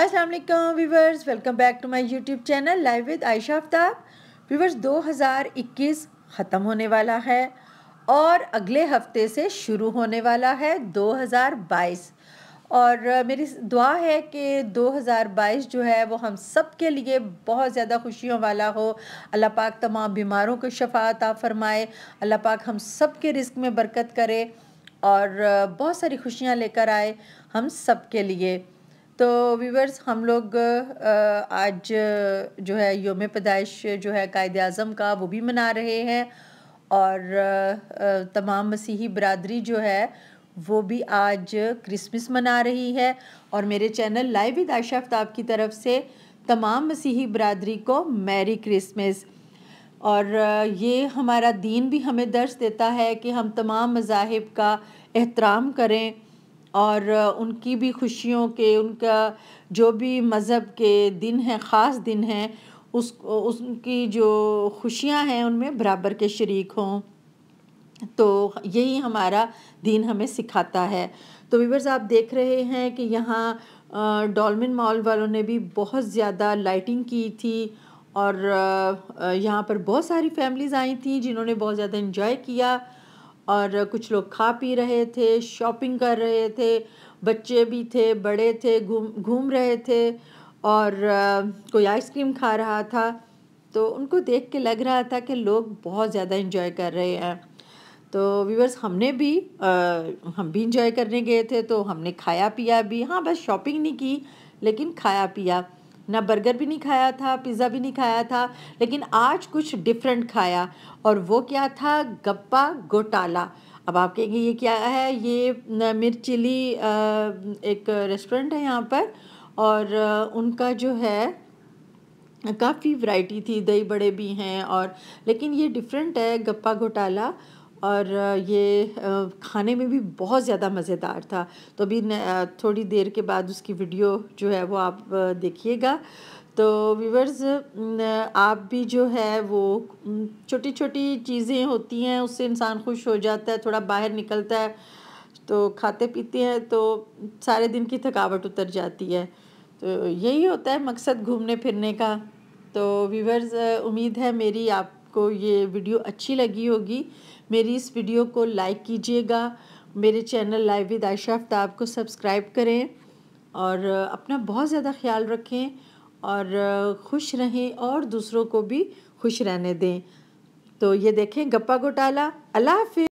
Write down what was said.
अस्सलाम वालेकुम viewers welcome back to my YouTube channel live with Ayesha Aftab viewers 2021 ख़त्म होने वाला है और अगले हफ्ते से शुरू होने वाला है 2022 और मेरी दुआ है कि 2022 जो है वो हम सब के लिए बहुत ज़्यादा खुशियों वाला हो अल्लाह पाक तमाम बीमारों को शफाता फरमाए अल्लाह पाक हम सब के रिस्क में बरकत करे और बहुत सारी खुशियाँ लेकर आए हम सब के लिए तो वीवर्स हम लोग आज जो है योम पैदाइश जो है कायद अज़म का वो भी मना रहे हैं और तमाम मसीही बरदरी जो है वो भी आज क्रिसमस मना रही है और मेरे channel live with Ayesha Aftab की तरफ से तमाम मसीही बरदरी को मैरी क्रिसमस और ये हमारा दीन भी हमें दर्श देता है कि हम तमाम मजाहब का एहतराम करें और उनकी भी खुशियों के उनका जो भी मज़हब के दिन हैं ख़ास दिन हैं उस उनकी जो खुशियां हैं उनमें बराबर के शरीक हों तो यही हमारा दीन हमें सिखाता है तो वीवर्स आप देख रहे हैं कि यहाँ डॉलमिन मॉल वालों ने भी बहुत ज़्यादा लाइटिंग की थी और यहाँ पर बहुत सारी फैमिलीज़ आई थी जिन्होंने बहुत ज़्यादा इन्जॉय किया और कुछ लोग खा पी रहे थे शॉपिंग कर रहे थे बच्चे भी थे बड़े थे घूम घूम रहे थे और कोई आइसक्रीम खा रहा था तो उनको देख के लग रहा था कि लोग बहुत ज़्यादा इन्जॉय कर रहे हैं तो व्यूवर्स हमने भी आ, हम भी इंजॉय करने गए थे तो हमने खाया पिया भी हाँ बस शॉपिंग नहीं की लेकिन खाया पिया ना बर्गर भी नहीं खाया था पिज़्ज़ा भी नहीं खाया था लेकिन आज कुछ डिफरेंट खाया और वो क्या था गप्पा घोटाला अब आप कहेंगे ये क्या है ये मिर्च चिली एक रेस्टोरेंट है यहाँ पर और उनका जो है काफ़ी वैरायटी थी दही बड़े भी हैं और लेकिन ये डिफरेंट है गप्पा घोटाला और ये खाने में भी बहुत ज़्यादा मज़ेदार था तो अभी थोड़ी देर के बाद उसकी वीडियो जो है वो आप देखिएगा तो व्यूवर्स आप भी जो है वो छोटी छोटी चीज़ें होती हैं उससे इंसान खुश हो जाता है थोड़ा बाहर निकलता है तो खाते पीते हैं तो सारे दिन की थकावट उतर जाती है तो यही होता है मकसद घूमने फिरने का तो व्यूवर्स उम्मीद है मेरी आप आपको ये वीडियो अच्छी लगी होगी मेरी इस वीडियो को लाइक कीजिएगा मेरे channel live with Ayesha Aftab को सब्सक्राइब करें और अपना बहुत ज़्यादा ख्याल रखें और खुश रहें और दूसरों को भी खुश रहने दें तो ये देखें गप्पा घोटाला अल्लाह हाफि